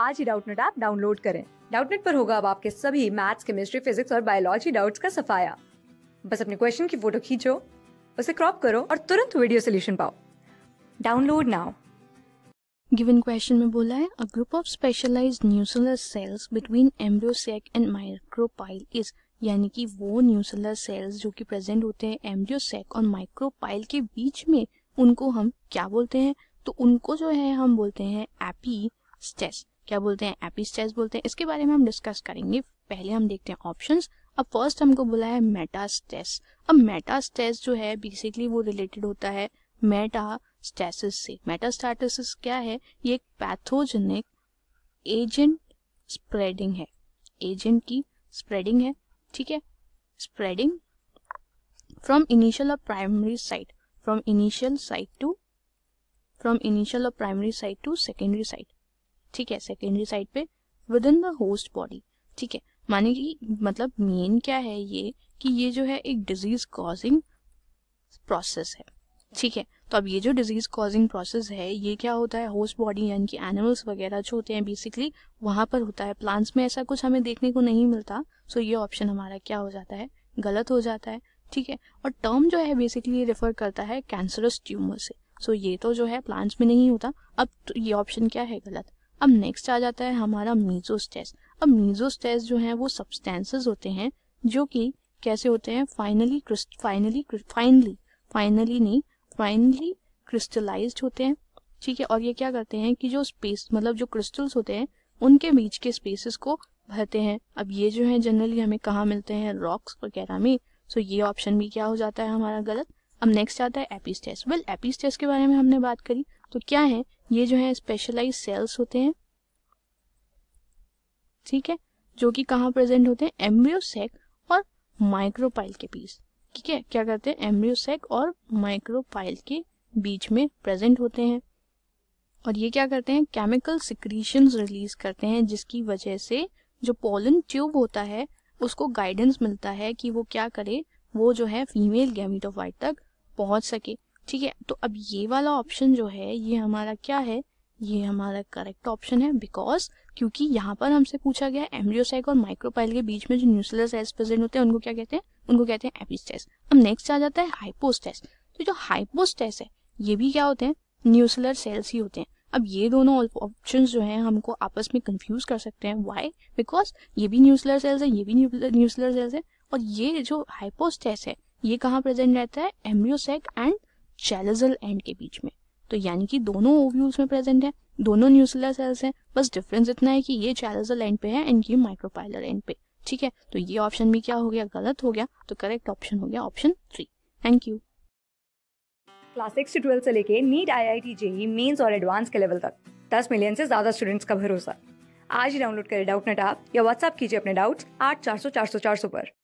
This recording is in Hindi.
आज ही डाउटनेट ऐप डाउनलोड करें डाउटनेट पर होगा अब आपके सभी मैथ्स केमिस्ट्री फिजिक्स और बायोलॉजी डाउट्स का सफाया बस अपने क्वेश्चन की फोटो खींचो उसे क्रॉप करो और तुरंत वीडियो सोल्यूशन पाओ डाउनलोड नाउ गिवन क्वेश्चन में बोला है a group of specialised nucellar cells between embryo sac and micropyle is यानी कि वो न्यूसुलर सेल्स जो कि प्रेजेंट होते हैं एम्ब्रियोसेक और माइक्रोपाइल के बीच में उनको हम क्या बोलते हैं तो उनको जो है हम बोलते हैं एपी स्टेस क्या बोलते हैं एपिस्टेस बोलते हैं इसके बारे में हम डिस्कस करेंगे पहले हम देखते हैं ऑप्शंस अब फर्स्ट हमको बोला है मेटास्टेस अब मेटास्टेस जो है बेसिकली वो रिलेटेड होता है मेटास्टेसिस से मेटास्टेटिस क्या है ये एक पैथोजेनिक एजेंट स्प्रेडिंग है एजेंट की स्प्रेडिंग है ठीक है स्प्रेडिंग फ्रॉम इनिशियल और primary site from initial site to from initial और primary site to secondary site ठीक है सेकेंडरी साइड पे within the host body ठीक है माने कि मतलब मेन क्या है ये कि ये जो है एक डिजीज कॉजिंग प्रोसेस है ठीक है तो अब ये जो डिजीज कॉजिंग प्रोसेस है ये क्या होता है होस्ट बॉडी यानी कि एनिमल्स वगैरह जो होते हैं बेसिकली वहां पर होता है प्लांट्स में ऐसा कुछ हमें देखने को नहीं मिलता सो ये ऑप्शन हमारा क्या हो जाता है गलत हो जाता है ठीक है और टर्म जो है बेसिकली रेफर करता है कैंसरस ट्यूमर से सो ये तो जो है प्लांट्स में नहीं होता अब तो ये ऑप्शन क्या है गलत अब नेक्स्ट आ जाता है हमारा मीजोस्टेस अब मीजोस्टेस जो है वो सब्सटेंसेस होते हैं जो कि कैसे होते हैं फाइनली फाइनली फाइनली फाइनली नहीं फाइनली क्रिस्टलाइज होते हैं ठीक है और ये क्या करते हैं कि जो स्पेस मतलब जो क्रिस्टल्स होते हैं उनके बीच के स्पेसेस को भरते हैं अब ये जो है जनरली हमें कहाँ मिलते हैं रॉक्स वगैरह में सो ये ऑप्शन भी क्या हो जाता है हमारा गलत अब नेक्स्ट आता है एपिस्टेस वेल एपिस्टेस के बारे में हमने बात करी तो क्या है ये जो है स्पेशलाइज सेल्स होते हैं ठीक है जो कि कहाँ प्रेजेंट होते हैं एम्ब्रियोसेक और माइक्रोपाइल के बीच ठीक है क्या करते हैं एम्ब्रियोसेक और माइक्रोपाइल के बीच में प्रेजेंट होते हैं और ये क्या करते हैं केमिकल सिक्रीशन रिलीज करते हैं जिसकी वजह से जो पोलन ट्यूब होता है उसको गाइडेंस मिलता है कि वो क्या करे वो जो है फीमेल गैमिटोफाइट तक पहुंच सके ठीक है तो अब ये वाला ऑप्शन जो है ये हमारा क्या है ये हमारा करेक्ट ऑप्शन है बिकॉज क्योंकि यहाँ पर हमसे पूछा गया है एम्ब्रियोसाइक और माइक्रोपाइल के बीच में जो न्यूसलर सेल्स प्रेजेंट होते हैं उनको क्या कहते हैं उनको कहते हैं एपिस्टेस अब नेक्स्ट आ जाता है हाइपोस्टेस तो जो हाइपोस्टेस है ये भी क्या होते हैं न्यूसलर सेल्स ही होते हैं अब ये दोनों ऑप्शन जो हैं हमको आपस में कंफ्यूज कर सकते हैं वाई बिकॉज ये भी न्यूसलर सेल्स है ये भी न्यूसलर सेल्स है और ये जो हाइपोस्टेस है ये कहाँ प्रेजेंट रहता है एम्ब्रियोसेक एंड चैलजल एंड के बीच में तो यानी कि दोनों ओव्यूल्स में प्रेजेंट है दोनों न्यूसुलर सेल्स हैं बस डिफरेंस इतना है कि ये चैलजल एंड पे है एंड ये माइक्रोपाइलर एंड पे ठीक है तो ये ऑप्शन भी क्या हो गया गलत हो गया तो करेक्ट ऑप्शन हो गया option three thank you class six से ट्वेल्थ से लेके NEET I I T JEE mains और एडवांस के लेवल तक दस मिलियन से ज्यादा स्टूडेंट्स का भरोसा आज ही डाउनलोड करें डाउट नेट आप या व्हाट्सअप कीजिए अपने डाउट्स आठ चार सौ चार सौ चार सौ पर